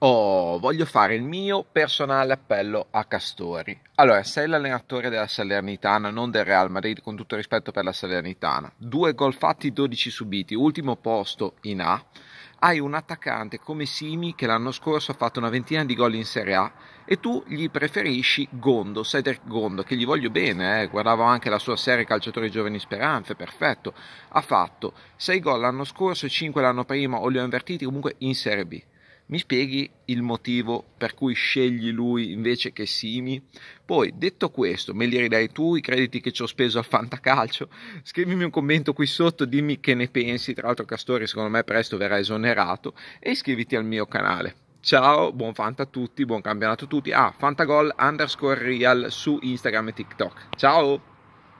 Oh, voglio fare il mio personale appello a Castori. Allora, sei l'allenatore della Salernitana, non del Real Madrid, con tutto rispetto per la Salernitana. Due gol fatti, 12 subiti, ultimo posto in A. Hai un attaccante come Simi che l'anno scorso ha fatto una ventina di gol in Serie A e tu gli preferisci Gondo, Cedric Gondo, che gli voglio bene, eh. guardavo anche la sua serie Calciatori Giovani Speranze, perfetto. Ha fatto 6 gol l'anno scorso, e 5 l'anno prima o li ho invertiti, comunque in Serie B mi spieghi il motivo per cui scegli lui invece che Simi? Poi, detto questo, me li ridai tu i crediti che ci ho speso al Fantacalcio? Scrivimi un commento qui sotto, dimmi che ne pensi, tra l'altro Castori secondo me presto verrà esonerato e iscriviti al mio canale. Ciao, buon Fanta a tutti, buon campionato a tutti. Ah, Fantagol underscore real su Instagram e TikTok. Ciao!